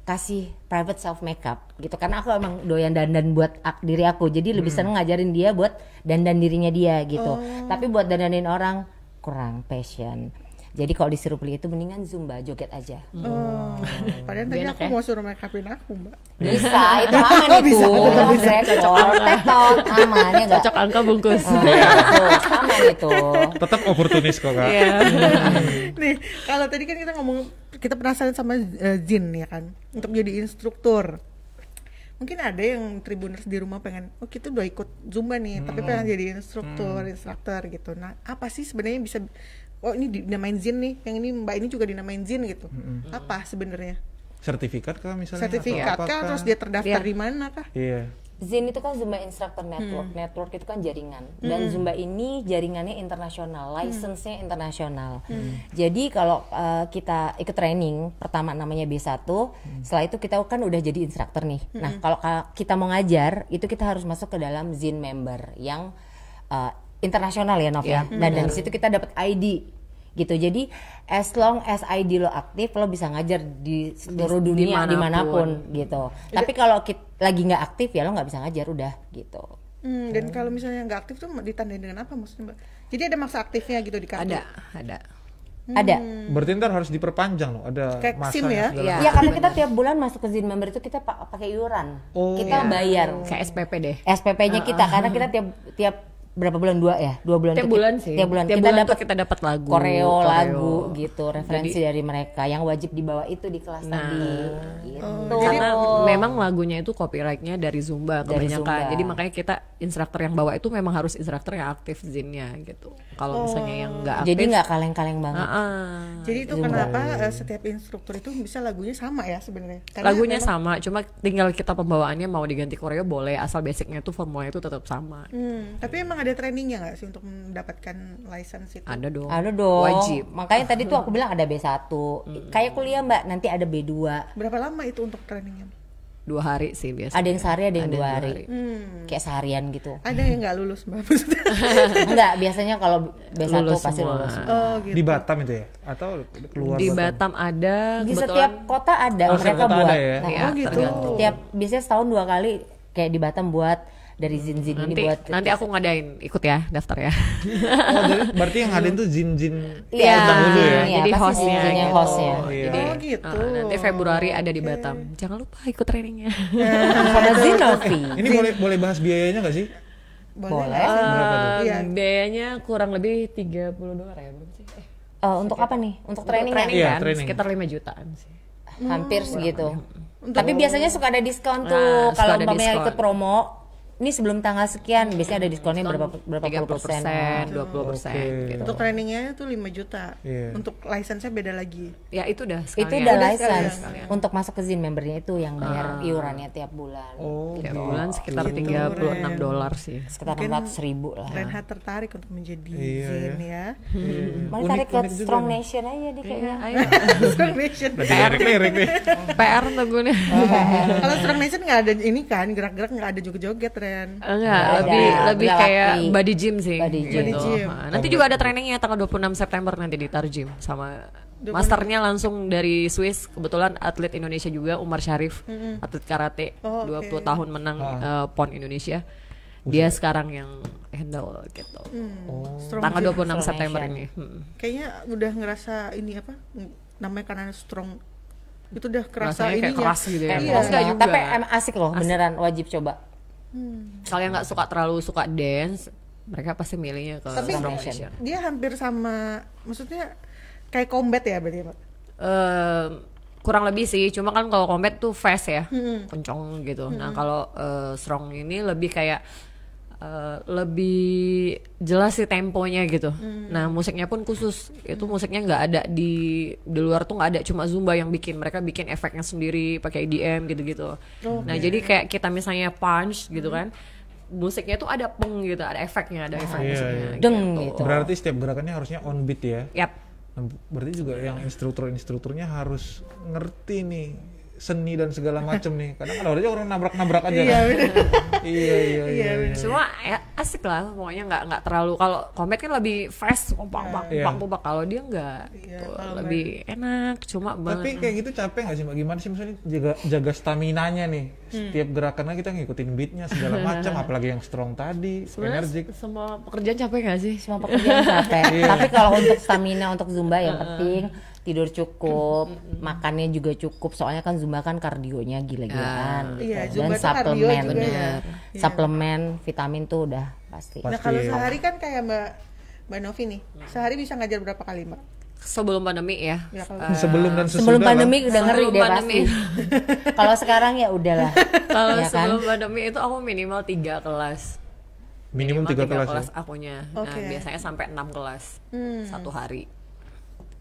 kasih private self makeup gitu karena aku emang doyan dandan buat ak diri aku jadi lebih hmm. seneng ngajarin dia buat dandan dirinya dia gitu hmm. tapi buat dandanin orang kurang passion jadi kalau disuruh beli itu mendingan zumba joget aja. Oh. Hmm. Padahal tadi aku ya? mau suruh make upin aku, Mbak. Bisa, itu aman itu. Bisa, betul, bisa. Cocok tektok, aman ya Cocok angka bungkus. Oh, hmm, itu. Iya, aman itu. Tetap oportunis kok, Kak. Yeah. Hmm. Nih, kalau tadi kan kita ngomong kita penasaran sama uh, Jin ya kan untuk jadi instruktur mungkin ada yang tribuners di rumah pengen oh kita udah ikut zumba nih hmm. tapi pengen jadi instruktur hmm. instruktur gitu nah apa sih sebenarnya bisa oh ini dinamain Jin nih yang ini mbak ini juga dinamain Jin gitu hmm. apa sebenarnya sertifikat kah misalnya sertifikat atau kah terus dia terdaftar ya. di mana kah iya Zin itu kan Zumba Instructor Network. Hmm. Network itu kan jaringan. Hmm. Dan Zumba ini jaringannya internasional, hmm. license-nya internasional. Hmm. Jadi kalau uh, kita ikut training, pertama namanya B1, hmm. setelah itu kita kan udah jadi instructor nih. Hmm. Nah, kalau kita mau ngajar, itu kita harus masuk ke dalam Zin member yang uh, internasional ya Nov ya. ya? dan nah, dari situ kita dapat ID gitu jadi as long as ID lo aktif lo bisa ngajar di seluruh dunia dimanapun, dimanapun gitu tapi kalau lagi nggak aktif ya lo nggak bisa ngajar udah gitu hmm, dan hmm. kalau misalnya nggak aktif tuh ditandain dengan apa maksudnya mbak jadi ada masa aktifnya gitu di kartu ada ada Hmm. Ada. Hmm. Berarti ntar harus diperpanjang lo Ada Kayak masa SIM ya. ya, ya, karena kita tiap bulan masuk ke Zin Member itu kita pakai iuran. Oh, kita ya. bayar. Kayak SPP deh. SPP-nya uh, uh. kita karena kita tiap tiap berapa bulan dua ya dua bulan tiap bulan kita, sih tiap bulan tiap kita dapat kita dapat lagu koreo, koreo lagu gitu referensi jadi, dari mereka yang wajib dibawa itu di kelas nah, tadi oh, gitu oh. karena memang lagunya itu copyrightnya dari zumba dari kebanyakan zumba. jadi makanya kita instruktur yang bawa itu memang harus instruktur yang aktif zinnya gitu kalau oh. misalnya yang nggak oh. aktif jadi nggak kaleng-kaleng banget uh -uh. jadi itu zumba. kenapa eh, setiap instruktur itu bisa lagunya sama ya sebenarnya lagunya memang... sama cuma tinggal kita pembawaannya mau diganti koreo boleh asal basicnya itu formulanya itu tetap sama hmm. tapi emang ada ada trainingnya nggak sih untuk mendapatkan license itu? Ada dong. Ada dong. Wajib. Makanya tadi tuh aku bilang ada B1. Hmm. Kayak kuliah Mbak, nanti ada B2. Berapa lama itu untuk trainingnya? Dua hari sih biasanya. Ada yang sehari, ada yang ada dua hari. hari. Hmm. Kayak seharian gitu. Ada yang nggak lulus Mbak Enggak, biasanya kalau B1 lulus pasti semua. lulus. Oh, gitu. Di Batam itu ya? Atau keluar Di Batam, Batam ada. Di kebetulan... setiap kota ada oh, mereka buat. Ada ya? Nah, ya, oh gitu. Tergantung. Setiap biasanya setahun dua kali kayak di Batam buat dari zin zin nanti, ini buat nanti aku ngadain ikut ya daftar ya oh, berarti yang ngadain tuh zin zin ya, dulu ya, ya jadi hostnya zin gitu. hostnya oh, iya. jadi oh, gitu. Uh, nanti Februari ada di Batam jangan lupa ikut trainingnya sama Zinovi ini boleh boleh bahas biayanya gak sih boleh, boleh. Uh, biayanya kurang lebih 30 dolar ya ribu sih eh, uh, untuk apa nih untuk training, training ya? Iya, kan training. sekitar 5 jutaan sih hampir segitu. Tapi biasanya suka ada diskon tuh nah, kalau umpamanya ikut promo ini sebelum tanggal sekian biasanya ada diskonnya berapa berapa puluh persen, oh. dua puluh persen. Gitu. Untuk trainingnya itu lima juta. Yeah. Untuk nya beda lagi. Ya itu udah sekalian. Itu udah license. Untuk masuk ke Zin membernya itu yang bayar ah. iurannya tiap bulan. Oh, tiap gitu. bulan sekitar gitu. tiga puluh enam dolar sih. Sekitar empat ratus ribu lah. Renhat tertarik untuk menjadi yeah. Iya. Zin ya. Iya, iya. hmm. Mau tarik ke Strong Nation aja di kayaknya. Strong Nation. PR nih. PR tuh gue nih. Oh, Kalau Strong Nation nggak ada ini kan gerak-gerak nggak ada juga joget Oh, enggak, lebih ya, lebih kayak body gym sih. Body gym. Gitu. Body gym. Nah, nanti juga ada trainingnya tanggal 26 September nanti di tar gym sama masternya langsung dari Swiss kebetulan atlet Indonesia juga Umar Syarif mm -hmm. atlet karate oh, okay. 20 tahun menang ah. uh, PON Indonesia dia Udah. sekarang yang handle gitu. Hmm. Oh. Tanggal 26 September ini. Hmm. Kayaknya udah ngerasa ini apa? Namanya karena strong itu udah kerasa ini gitu ya. Iya. iya. Tapi asik loh, asik. beneran wajib coba hmm. yang nggak suka terlalu suka dance mereka pasti milihnya ke Tapi strong fashion dia hampir sama maksudnya kayak combat ya berarti pak uh, kurang lebih sih cuma kan kalau combat tuh fast ya hmm. kencong gitu nah, hmm. nah kalau uh, strong ini lebih kayak Eh, lebih jelas sih temponya gitu. Hmm. Nah musiknya pun khusus, itu musiknya nggak ada di di luar tuh nggak ada, cuma Zumba yang bikin. Mereka bikin efeknya sendiri pakai EDM gitu-gitu. Okay. Oh, nah jadi kayak kita misalnya punch gitu kan, musiknya tuh ada peng gitu, ada efeknya, ada oh, efeknya. iya, iya, gitu. iya. Deng gitu. gitu. Berarti setiap gerakannya harusnya on beat ya? Yap. Nah, berarti juga yang instruktur-instrukturnya harus ngerti nih seni dan segala macam nih kadang kan ada aja orang nabrak-nabrak aja iya, kan. iya iya iya, iya, iya. Semua ya, asik lah pokoknya nggak nggak terlalu kalau komet kan lebih fast pompang yeah. pompang kalau dia nggak iya, gitu, lebih main. enak cuma banget tapi kayak gitu capek nggak sih mbak gimana sih misalnya jaga jaga stamina nya nih setiap hmm. gerakannya kita ngikutin beatnya segala iya. macam apalagi yang strong tadi energik semua pekerjaan capek nggak sih semua pekerjaan capek tapi kalau untuk stamina untuk zumba yang penting tidur cukup, makannya juga cukup. Soalnya kan Zumba kan kardionya gila-gilaan uh, Iya, kan. Dan suplemen, Ya. Suplemen, vitamin tuh udah pasti. pasti. Nah, kalau sehari kan kayak Mbak Mbak Novi nih, hmm. sehari bisa ngajar berapa kali, Mbak? sebelum pandemi ya. ya kalau uh, eh, sebelum dan Sebelum pandemi lah. udah ngeri deh pandemi. pasti. kalau sekarang ya udahlah. kalau ya kan? sebelum pandemi itu aku minimal tiga kelas. minimum tiga kelas. Ya? kelas ya? akunya. Okay. Nah, biasanya sampai enam kelas hmm. satu hari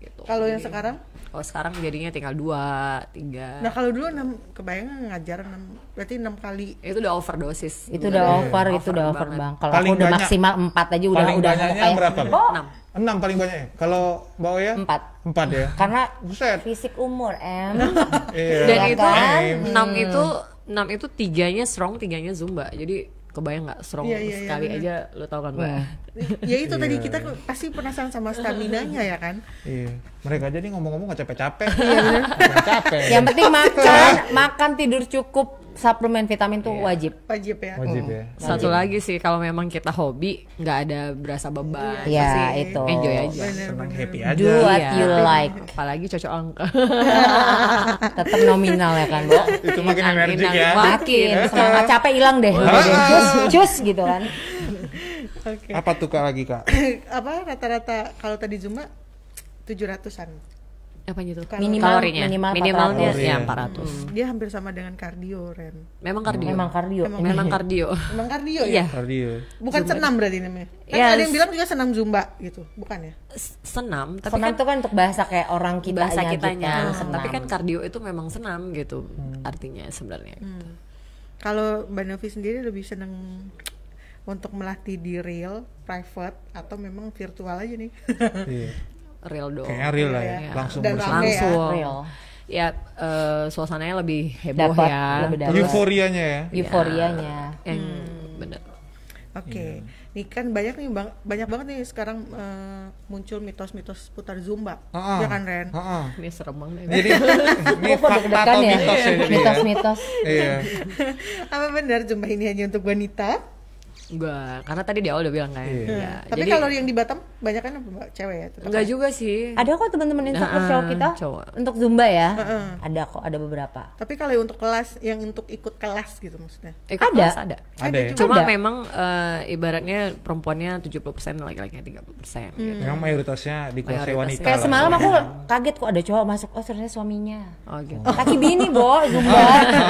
gitu kalau yang sekarang kalau sekarang jadinya tinggal dua tiga nah kalau dulu enam kebayang ngajar enam berarti enam kali itu udah overdosis itu udah ya. over itu udah over banget. bang kalau udah banyak, maksimal empat aja udah paling udah banyaknya berapa enam oh. enam paling banyak kalau bawa ya empat empat ya karena Buset. fisik umur em iya. dan iya itu kan? enam iya. itu enam itu tiganya strong tiganya zumba jadi kebayang nggak strong yeah, yeah, iya, sekali yeah, aja lo tau kan mbak? ya itu tadi iya. kita pasti penasaran sama stamina nya ya kan? Iya. Mereka aja nih ngomong-ngomong nggak capek-capek. Iya Capek. Yang penting makan, makan tidur cukup, suplemen vitamin tuh yeah. wajib. Wajib ya. Wajib ya. Hmm. Satu lagi sih kalau memang kita hobi nggak ada berasa beban. Iya, iya itu. Enjoy aja. Bener, Senang happy aja. Do what yeah. you like. Apalagi cocok angka. Tetap nominal ya kan, Bu. itu makin energik ya. Makin semangat capek hilang deh. Ah. cus, cus gitu kan. Okay. Apa tuh Kak lagi Kak? Apa rata-rata kalau tadi Zuma 700-an apa gitu minimal kalorinya minimal minimalnya ya 400 hmm. dia hampir sama dengan kardio Ren memang kardio memang kardio memang, memang kardio memang kardio ya iya. kardio bukan zumba. senam berarti namanya kan yes. Iya, ada yang bilang juga senam zumba gitu bukan ya senam tapi senam kan, itu kan untuk bahasa kayak orang kita bahasa kitanya kita, gitu. tapi kan kardio itu memang senam gitu hmm. artinya sebenarnya gitu. hmm. gitu. kalau Mbak Novi sendiri lebih seneng untuk melatih di real private atau memang virtual aja nih iya. real dong. Kayaknya real lah ya. Iya. ya. Langsung Dan langsung. Ya. Real. Ya uh, suasananya lebih heboh dapat, ya. Lebih Euforianya ya. Iya. Euforianya. Ya. Yang hmm. bener. Oke. Okay. Yeah. Ini kan banyak nih bang, banyak banget nih sekarang uh, muncul mitos-mitos putar zumba, uh -uh. ya kan Ren? Uh -uh. Ini serem banget. Jadi ini fakta atau ya? mitos ya? ya. Mitos-mitos. Iya. Apa benar zumba ini hanya untuk wanita? Enggak, karena tadi di awal udah bilang kan. Iya. Ya, Tapi kalau yang di Batam? banyak kan cewek ya tetap enggak juga sih ada kok teman-teman yang nah, cowok kita cowok. untuk zumba ya uh -uh. ada kok ada beberapa tapi kalau untuk kelas yang untuk ikut kelas gitu maksudnya ikut ada kelas ada ada, ada ya? cuma ada. memang uh, ibaratnya perempuannya 70% laki-lakinya 30% persen hmm. gitu. memang mayoritasnya di kelas wanita kayak semalam aku iya. kaget kok ada cowok masuk oh ternyata suaminya oh, gitu. Oh. kaki bini bo zumba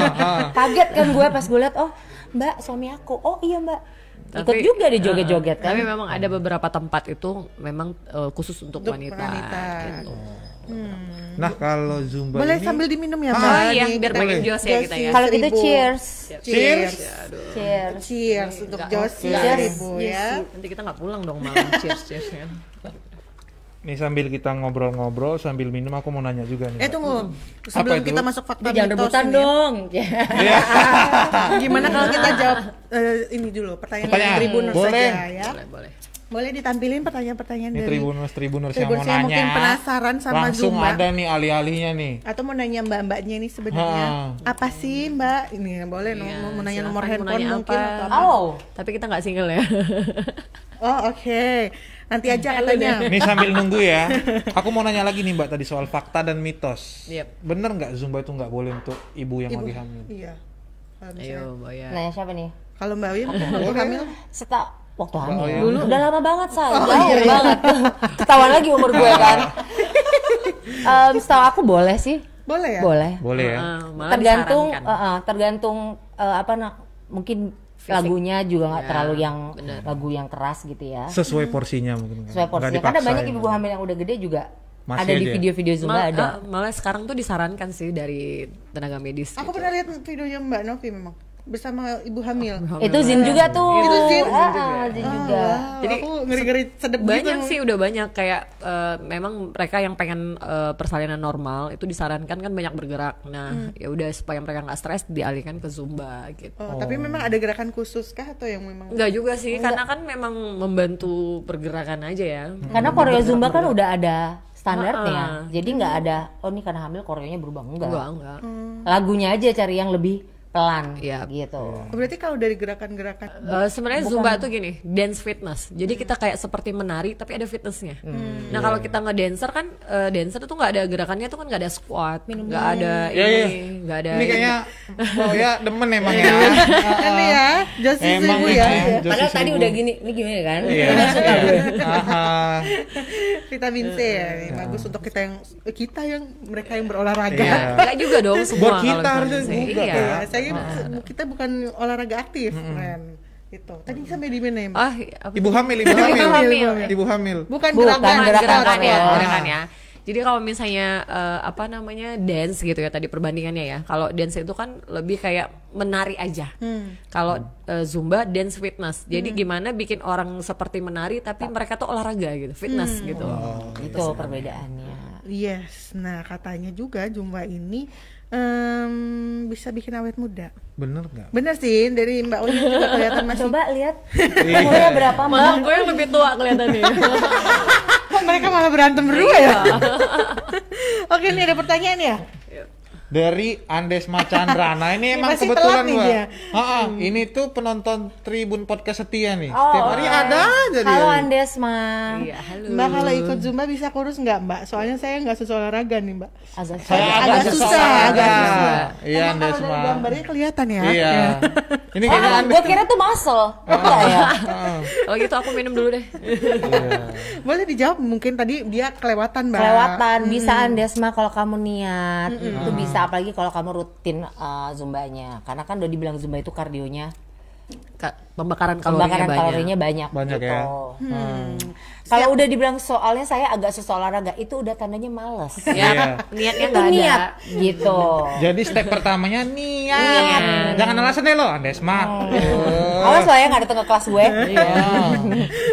kaget kan gue pas gue liat oh mbak suami aku oh iya mbak tapi, ikut juga di eh, joget-joget uh, kan. Tapi memang ada beberapa tempat itu memang uh, khusus untuk, untuk wanita, wanita. Gitu. Hmm. Nah kalau zumba boleh ini... sambil diminum ya ah, oh iya biar makin jos ya kita ya. Kalau gitu cheers. Cheers. Cheers. Cheers, iya, cheers. cheers. untuk jos okay. ya. Nanti kita nggak pulang dong malam cheers cheers ya. Ini sambil kita ngobrol-ngobrol sambil minum aku mau nanya juga nih. Eh tunggu sebelum kita masuk fakta Jangan mitos ini. dong. Iya. Gimana kalau kita jawab uh, ini dulu pertanyaan, pertanyaan. dari Tribuners saja ya? Boleh, boleh. Boleh ditampilin pertanyaan-pertanyaan dari Tribuners Tribuners Tribun yang mau nanya. mungkin penasaran sama Langsung Zuma. ada nih alih-alihnya nih. Atau mau nanya mbak-mbaknya ini sebenarnya. Apa sih mbak? Ini boleh iya, mau nanya nomor handphone nanya mungkin. Oh, tapi kita nggak single ya. oh oke. Okay. Nanti aja iya, katanya. Ini sambil nunggu ya. Aku mau nanya lagi nih Mbak tadi soal fakta dan mitos. Yep. Bener nggak Zumba itu nggak boleh untuk ibu yang ibu. lagi hamil? Iya. Ayo, ya. Mbak ya. Nah, siapa nih? Kalau Mbak Win, hamil? Setak waktu hamil. Oh, Dulu udah lama banget saya, oh, jauh iya, iya. banget. Ketahuan lagi umur gue kan. um, setahu aku boleh sih. Boleh ya? Boleh. Boleh ya. Uh, tergantung uh, uh, tergantung uh, apa nak mungkin Fisik. lagunya juga nggak ya, terlalu yang bener. lagu yang keras gitu ya sesuai hmm. porsinya mungkin kan. sesuai porsinya karena banyak ibu hamil yang udah gede juga masih ada aja. di video-video Zumba Mal, ada. Uh, malah sekarang tuh disarankan sih dari tenaga medis. Aku gitu. pernah lihat videonya Mbak Novi memang bersama ibu hamil. hamil. Itu Zin juga iya. tuh. Itu Zin. Ah, ah, iya. Zin ah, juga. Ah, Jadi aku ngeri-ngeri sedep banyak gitu. sih udah banyak kayak uh, memang mereka yang pengen uh, persalinan normal itu disarankan kan banyak bergerak. Nah, hmm. ya udah supaya mereka nggak stres dialihkan ke zumba gitu. Oh, oh. Tapi memang ada gerakan khusus kah atau yang memang Enggak juga sih, Enggak. karena kan memang membantu pergerakan aja ya. Hmm. Karena koreo zumba kan udah ada standarnya. -uh. Jadi nggak ada oh ini karena hamil koreonya berubah enggak. Enggak, enggak. Hmm. Lagunya aja cari yang lebih pelan ya gitu. Oh, berarti kalau dari gerakan-gerakan uh, sebenarnya zumba tuh gini, dance fitness. Jadi kita kayak seperti menari tapi ada fitnessnya. Hmm. Nah, yeah. kalau kita ngedancer kan uh, dancer tuh nggak ada gerakannya tuh kan nggak ada squat, nggak ada yeah, ini, iya, iya. nggak ada Ini kayaknya oh ya demen emang ya. Iya. Ini ya, just ibu ya. ya Padahal tadi udah gini, ini gimana kan? Iya. kita ya, bagus untuk kita yang kita yang mereka yang berolahraga. Enggak juga dong semua. Buat kita harusnya juga. Iya saya nah, nah. kita bukan olahraga aktif hmm. kan itu tadi sampai di mana ya oh, ibu hamil ibu hamil. ibu hamil ibu hamil bukan, bukan gerakan gerakan, ya ah. gerakan ya jadi kalau misalnya uh, apa namanya dance gitu ya tadi perbandingannya ya. Kalau dance itu kan lebih kayak menari aja. Hmm. Kalau uh, zumba dance fitness. Jadi hmm. gimana bikin orang seperti menari tapi mereka tuh olahraga gitu, fitness hmm. gitu. Oh, itu perbedaannya. Yes. Nah, katanya juga zumba ini um, bisa bikin awet muda. Bener nggak? Bener sih, dari Mbak Uli juga kelihatan masih. Coba lihat iya. umurnya berapa? Malah gue yang lebih tua kelihatannya. nih mereka malah berantem berdua ya? Iya. Oke ini ada pertanyaan ya dari Andes Macandra. Nah ini emang Masih kebetulan gue. Hmm. Ini tuh penonton Tribun Podcast setia nih. Oh, Setiap oh. hari okay. ada jadi. dia. Halo Andes Ma. Iya, halo. Mbak kalau ikut Zumba bisa kurus nggak Mbak? Soalnya saya nggak sesuai olahraga nih Mbak. Agak, saya agak, agak susah. Agak susah. Iya Andes Mang. Gambarnya kelihatan ya. Iya. iya. ini oh, kayaknya Andes. Gue kira tuh muscle. Oh ya. Iya. oh gitu aku minum dulu deh. Iya. Boleh dijawab mungkin tadi dia kelewatan Mbak. Kelewatan. Bisa hmm. Andes Ma kalau kamu niat. Itu bisa apalagi kalau kamu rutin uh, zumbanya karena kan udah dibilang zumba itu kardionya Ka pembakaran kalorinya, pembakaran kalorinya banyak. banyak gitu. ya hmm. hmm. kalau udah dibilang soalnya saya agak susah olahraga itu udah tandanya males ya iya. niatnya itu niat ada. gitu jadi step pertamanya niat, niat. jangan alasan deh lo Andesma oh. Hmm. Awas lah ya nggak datang ke kelas gue. Iya.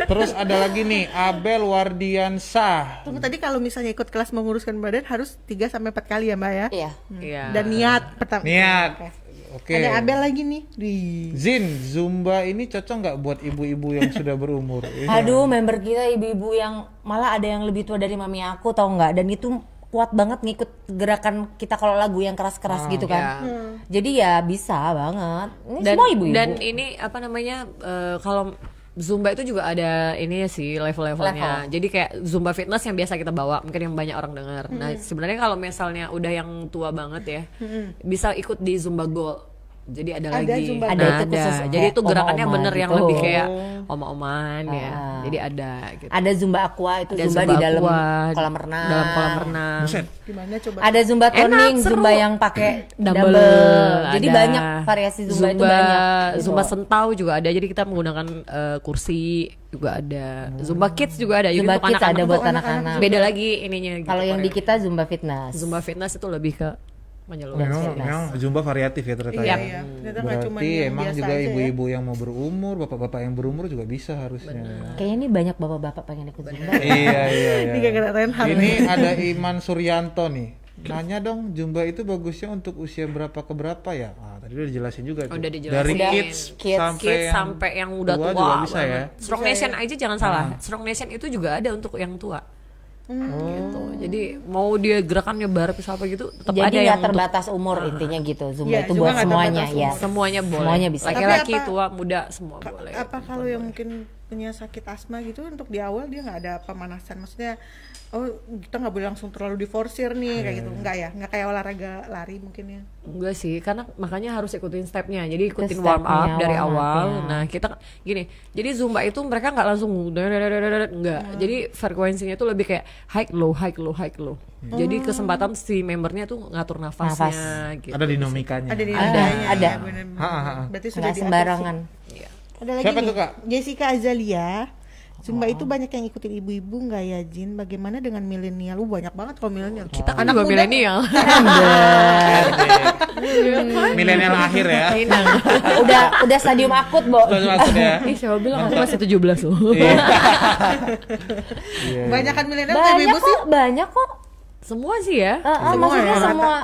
Terus ada lagi nih Abel Wardiansa. Tunggu tadi kalau misalnya ikut kelas menguruskan badan harus 3 sampai empat kali ya, Mbak ya? Iya. Hmm. Iya. Dan niat pertama. Niat. Okay. Oke. Okay. Ada Abel lagi nih. Di... Zin, Zumba ini cocok nggak buat ibu-ibu yang sudah berumur? Aduh, member kita ibu-ibu yang malah ada yang lebih tua dari mami aku tau nggak? Dan itu kuat banget ngikut gerakan kita kalau lagu yang keras-keras oh, gitu kan. Yeah. Hmm. Jadi ya bisa banget. Ini dan, semua ibu-ibu. Dan ini apa namanya uh, kalau Zumba itu juga ada ini sih level-levelnya. Level. Jadi kayak Zumba fitness yang biasa kita bawa, mungkin yang banyak orang dengar. Nah, -hmm. Nah, sebenarnya kalau misalnya udah yang tua banget ya, -hmm. bisa ikut di Zumba Gold jadi ada, ada lagi Zumba ada, ada. Itu khusus jadi itu gerakannya oma -oma bener gitu. yang lebih kayak oma-oman ya. ah. ya jadi ada gitu. ada zumba aqua itu ada zumba, zumba di dalam aqua, kolam renang dalam kolam renang gimana coba ada zumba toning Enak, zumba yang pakai double, double. jadi ada. banyak variasi zumba, zumba itu banyak gitu. zumba sentau juga ada jadi kita menggunakan uh, kursi juga ada hmm. zumba kids juga ada zumba kids anak -anak ada buat anak-anak beda lagi ininya gitu, kalau yang di kita zumba fitness zumba fitness itu lebih ke menyeluruh. Memang, memang zumba variatif ya ternyata. Iya, ya. iya. Ternyata Berarti emang juga ya. ibu-ibu ya? yang mau berumur, bapak-bapak yang berumur juga bisa harusnya. Benar. Kayaknya ini banyak bapak-bapak pengen ikut zumba. Ya. iya, iya, iya. Ini Ini ada Iman Suryanto nih. Nanya dong, Zumba itu bagusnya untuk usia berapa ke berapa ya? Ah, tadi udah dijelasin juga tuh. Udah dijelasin. Dari kids, kids sampai kids yang sampai yang udah tua, tua juga bisa ya. Strong Nation aja jangan salah. Ah. Strong Nation itu juga ada untuk yang tua. Hmm. gitu. Oh. Jadi mau dia gerakannya bar apa gitu tetap Jadi ada yang terbatas untuk... umur intinya gitu. Zumba ya, itu buat semuanya ya. Semuanya boleh. Semuanya bisa. Laki-laki tua muda semua boleh. Apa kalau yang mungkin punya sakit asma gitu untuk di awal dia nggak ada pemanasan maksudnya oh kita nggak boleh langsung terlalu diforsir nih kayak iya, gitu iya. nggak ya nggak kayak olahraga lari mungkin ya enggak sih karena makanya harus ikutin stepnya jadi ikutin warm up dari awal iya. nah kita gini jadi zumba itu mereka nggak langsung nggak hmm. jadi frekuensinya tuh lebih kayak high low high low high low hmm. Jadi kesempatan si membernya tuh ngatur nafasnya gitu. Ada dinamikanya. Ada ah, Ada. ada. Berarti sudah sembarangan. Iya. Ada lagi Siapa nih, tuh, Kak? Jessica Azalia. Cuma oh. itu banyak yang ikutin ibu-ibu nggak ya Jin? Bagaimana dengan milenial? Uh banyak banget kalau milenial. Kita kan anak milenial. Hmm. milenial akhir ya. udah udah stadium akut, Bo. Maksudnya. Ih, siapa bilang aku masih 17 loh. Iya. Iya, iya. banyak kan milenial ibu-ibu sih? Banyak kok. Semua sih ya. Uh, uh, semua maksudnya ya. semua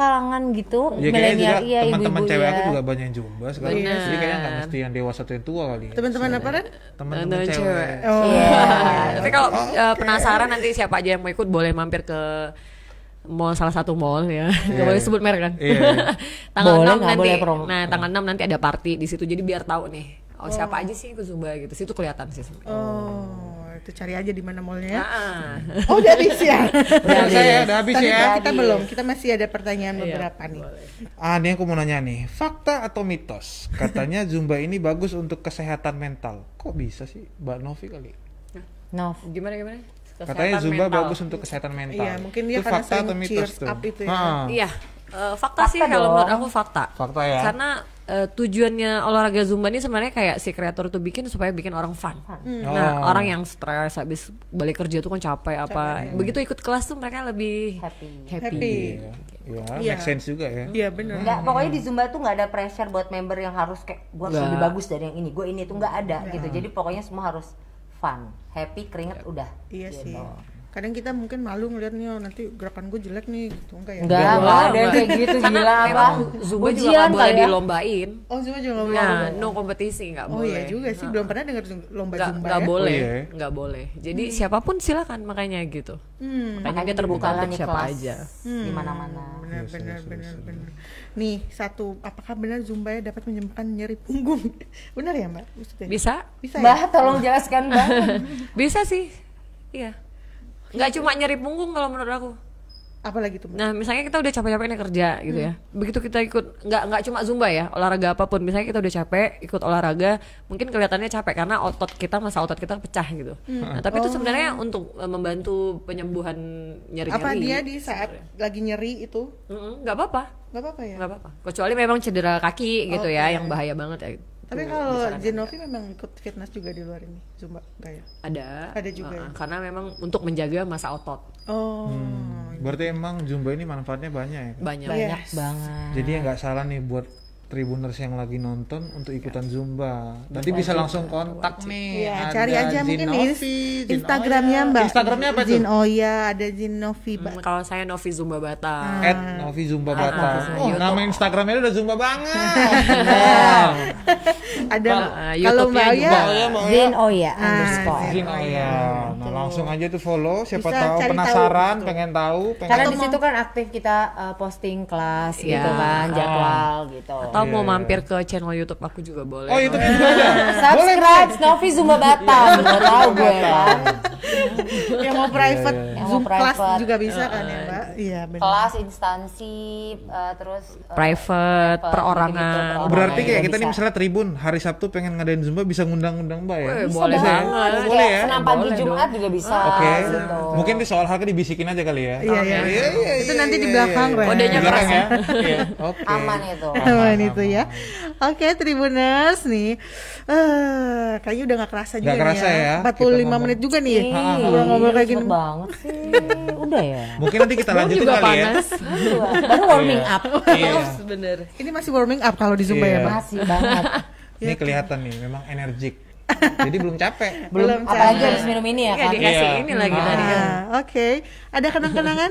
kalangan gitu iya, iya, ya, milenial iya teman-teman cewek ya. aku juga banyak yang jomblo sekarang Bener. Iya jadi kayaknya nggak mesti yang dewasa atau yang tua kali ya. teman-teman apa kan teman-teman cewek, Oh. Yeah. tapi kalau eh, penasaran nanti siapa aja yang mau ikut boleh mampir ke mall salah satu mall ya yeah. gak boleh sebut merek kan yeah. tanggal boleh, 6 nanti boleh nah tanggal 6 nanti ada party di situ jadi biar tahu nih oh, oh. siapa aja sih ikut zumba gitu situ kelihatan sih sebenernya. oh itu cari aja di mana mallnya ya. Ah, ah. Oh udah habis ya. udah saya udah habis Tapi ya. Kita belum, kita masih ada pertanyaan iya, beberapa nih. Boleh. Ah ini aku mau nanya nih, fakta atau mitos? Katanya zumba ini bagus untuk kesehatan mental. Kok bisa sih, Mbak Novi kali? Nov, gimana gimana? Kesehatan Katanya zumba mental. bagus untuk kesehatan mental. Iya, mungkin dia itu karena fakta atau mitos tuh? up itu ya. Ah. Iya, uh, eh, fakta, fakta sih dong. kalau menurut aku fakta. Fakta ya. Karena uh, tujuannya olahraga zumba ini sebenarnya kayak si kreator tuh bikin supaya bikin orang fun. Hmm. Nah, oh. Nah, orang yang stres habis balik kerja tuh kan capek apa. Capek. Ya. Begitu ikut kelas tuh mereka lebih happy. Happy. happy. Ya, yeah. Iya. make sense juga ya. Iya benar. Enggak, pokoknya di Zumba tuh nggak ada pressure buat member yang harus kayak gue harus lebih bagus dari yang ini, gue ini tuh nggak ada yeah. gitu. Jadi pokoknya semua harus fun, happy, keringet, iya. udah. Iya yeah, gitu. sih kadang kita mungkin malu ngeliat oh, nanti gerakan gue jelek nih gitu enggak ya enggak enggak ada kayak gitu gila apa Zumba juga gak boleh ya? dilombain oh Zumba juga gak boleh nah no kompetisi gak oh, boleh oh iya juga sih nah. belum pernah dengar lomba gak, Zumba gak ya? boleh oh, iya. gak boleh jadi hmm. siapapun silakan makanya gitu hmm. makanya dia terbuka untuk siapa kelas. aja hmm. dimana mana benar iya, benar benar benar nih satu apakah benar Zumba ya dapat menyembuhkan nyeri punggung benar ya mbak Maksudnya? bisa bisa ya? mbak ya? tolong jelaskan mbak bisa sih iya nggak cuma nyeri punggung kalau menurut aku apalagi itu? nah misalnya kita udah capek-capek nih kerja gitu ya hmm. begitu kita ikut nggak nggak cuma zumba ya olahraga apapun misalnya kita udah capek ikut olahraga mungkin kelihatannya capek karena otot kita masa otot kita pecah gitu hmm. nah tapi oh. itu sebenarnya untuk e, membantu penyembuhan nyeri nyeri apa dia gitu. di saat sebenernya. lagi nyeri itu nggak apa-apa nggak apa-apa ya nggak apa-apa kecuali memang cedera kaki gitu okay. Oh, ya iya. yang bahaya banget ya Gitu, Tapi kalau Zenovi gitu. memang ikut fitness juga di luar ini, Zumba enggak ya? Ada. Ada juga. Uh, ya? Karena memang untuk menjaga masa otot. Oh. Hmm. Berarti emang Zumba ini manfaatnya banyak ya? Banyak, Banyak, yes. banget. Jadi ya nggak salah nih buat tribuners yang lagi nonton untuk ikutan ya. zumba. Nanti bisa langsung kontak wajib. nih. Iya, cari aja mungkin di Instagramnya oh, iya. Mbak. Instagramnya apa tuh? Oya, ada Jin Novi. Hmm, kalau saya Novi Zumba Bata. Ah. At Novi Zumba Bata. Ah, oh, nama Instagramnya udah Zumba banget. ada uh, kalau Mbak Oya, Jin Oya ah, underscore. Zin Oya. Nah, langsung aja tuh follow siapa bisa tahu penasaran, tahu. Gitu. pengen tahu, pengen Karena di situ kan aktif kita uh, posting kelas iya. gitu kan, ah. jadwal gitu atau yeah. mau iya. mampir ke channel YouTube aku juga boleh. Oh, itu Subscribe Novi Zumba Batam. Enggak iya, iya, tahu gue, yang mau private Zoom class juga bisa kan ya, Pak? iya, benar. kelas instansi uh, terus uh, private, private perorangan. Gitu, perorangan berarti kayak iya, kita bisa. nih misalnya Tribun hari Sabtu pengen ngadain zumba bisa ngundang-undang mbak ya bisa boleh banget ya? boleh ya senam pagi boleh Jumat dong. juga bisa ah, oke okay. gitu. mungkin di soal harga dibisikin aja kali ya iya iya iya, iya, iya itu nanti di belakang iya, kodenya ya? keras ya oke aman itu aman, itu ya oke Tribuners nih kayu eh, kayaknya udah gak kerasa juga gak kerasa ya 45 ya. menit juga nih ngobrol kayak gini banget sih udah ya mungkin nanti kita lanjutin juga kali ya. panas. ya. Baru warming up. Iya. Bener. Ini masih warming up kalau di Zumba ya, iya. ya, Pak? Masih banget. Ini iya. kelihatan nih, memang energik. Jadi belum capek. Belum, capek. apalagi harus minum ini ya, kan? dikasih iya. ini lagi ah. tadi. Oke. Ada kenang-kenangan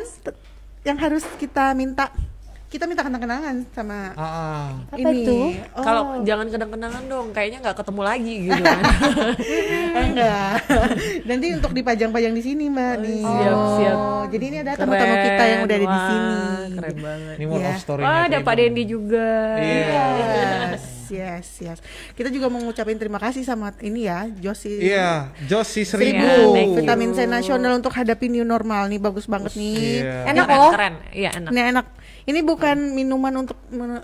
yang harus kita minta kita minta kenang-kenangan sama uh, ini. Apa itu? Oh. Kalau jangan kenang-kenangan dong, kayaknya nggak ketemu lagi gitu Enggak. Nanti untuk dipajang-pajang di sini, Mbak oh, nih. Siap, oh, siap. Jadi ini ada teman tamu kita yang udah ada di sini. Keren banget. Ini iya. more ya. of story Oh, ada Pak Dendi juga. Iya. Yes. yes, yes. Kita juga mau terima kasih sama ini ya, Josi. Iya, yeah, Josi seribu. Yeah, Vitamin C nasional untuk hadapi new normal nih, bagus banget nih. Yeah. Enak iya kan? loh. Keren, iya enak. Ini enak ini bukan minuman untuk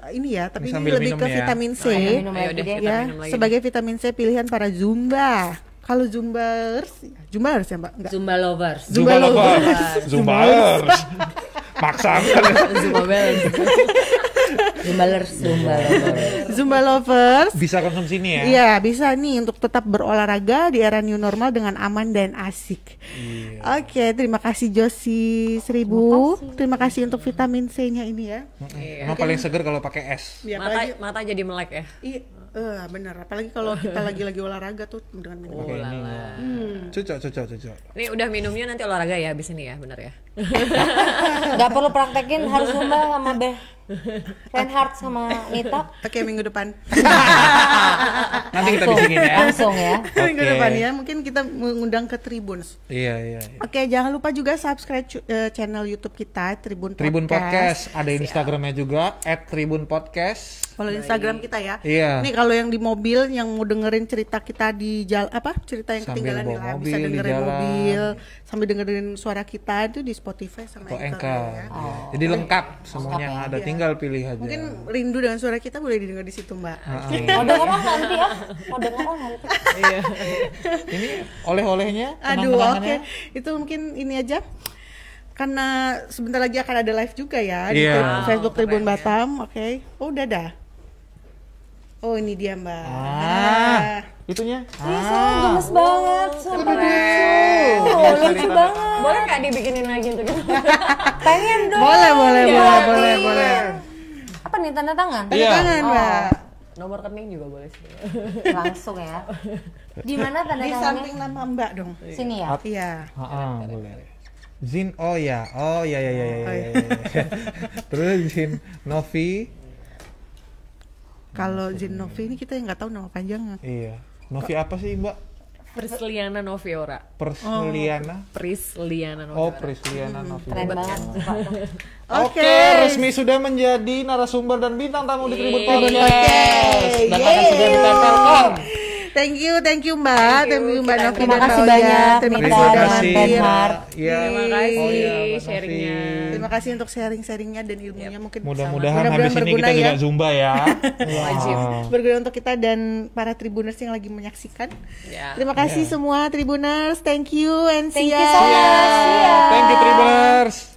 ini ya, tapi ini, ini lebih ke ya. vitamin C. Oh, ya, Ayo deh, ya, lagi sebagai vitamin C pilihan para zumba. Kalau Zumbers, Zumbers ya Mbak? Enggak. Zumba lovers. Zumba, Zumba lovers. Zumbers. Maksa Zumba lovers. Zumba lovers, Zumba lovers. Bisa konsumsi ini ya? Iya, bisa nih untuk tetap berolahraga di era new normal dengan aman dan asik. Iya. Oke, okay, terima kasih Josi Seribu. Terima kasih, terima kasih untuk vitamin C-nya ini ya. Iya. Emang paling seger kalau pakai es. Ya, mata, mata jadi melek ya. Iya. Uh, bener, apalagi kalau kita lagi-lagi olahraga tuh dengan minum. Oh, Hmm. Cocok, cocok, cocok. Ini udah minumnya nanti olahraga ya abis ini ya, bener ya? nggak perlu praktekin harus zumba sama Beh Reinhardt sama Nita oke okay, minggu depan nanti kita bisikin ya langsung ya okay. minggu depan ya mungkin kita mengundang ke Tribun iya iya, iya. oke okay, jangan lupa juga subscribe uh, channel YouTube kita Tribun Podcast. Tribun Podcast ada Instagramnya juga at Tribun Podcast kalau iya. Instagram kita ya iya. nih kalau yang di mobil yang mau dengerin cerita kita di jalan apa cerita yang sambil ketinggalan di bisa dengerin di mobil sambil dengerin suara kita itu di Spotify sama oh, Anchor, Anchor. Ya. Oh. Jadi lengkap semuanya yang ada, iya. tinggal pilih aja. Mungkin rindu dengan suara kita boleh didengar di situ, Mbak. Ah, iya. Mau dengar nanti ya. Mau dengar nanti. Iya. Ini oleh-olehnya, Aduh, oke. Okay. Itu mungkin ini aja karena sebentar lagi akan ada live juga ya yeah. di Facebook Tribun ya. Batam, oke. Okay. Oh, udah dah. Oh ini dia mbak. Ah, ah. itunya. Ih, ah. gemes banget sama iya, lucu. lucu banget. Boleh nggak dibikinin lagi untuk kita? Pengen dong. Boleh, boleh, ya, boleh, boleh, boleh. Apa nih tanda tangan? Tanda iya. tangan oh. mbak. Oh. Nomor kening juga boleh sih. Langsung ya. Di mana tanda tangannya? Di samping nama mbak dong. Iya. Sini ya. Ah, iya. Ah boleh. Zin, oh ya, oh ya ya ya ya. ya, ya. ya. Ah. Terus Zin Novi, kalau Jin Novi ini kita yang nggak tahu nama panjangnya. Iya. Novi Ka apa sih Mbak? Prisliana Noviora. Prisliana. Oh, Prisliana Noviora. Oh, Prisliana Noviora. Hmm, banget. Oke, okay. resmi sudah menjadi narasumber dan bintang tamu di Tribun Podcast. yes. Dan akan sudah ditempelkan. Thank you, thank you Mbak, thank you, thank you Mbak Novi dan Mbak Oya. Terima kasih banyak, terima kasih sudah mampir. kasih. Iya, terima kasih iya, sharingnya. Terima kasih untuk sharing-sharingnya dan ilmunya yep. mungkin mudah-mudahan habis ini kita ya. juga zumba ya. ya. Wajib. Berguna untuk kita dan para tribuners yang lagi menyaksikan. Yeah. Terima kasih yeah. semua tribuners. Thank you and Thank see ya. You so much. Yeah. Thank you tribuners.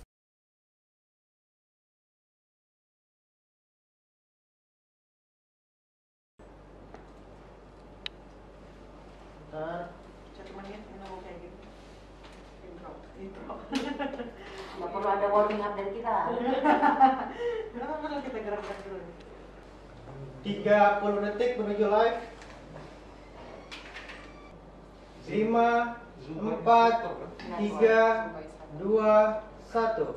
ada warming up dari kita. Tiga perlu detik menuju live. Lima empat tiga dua satu.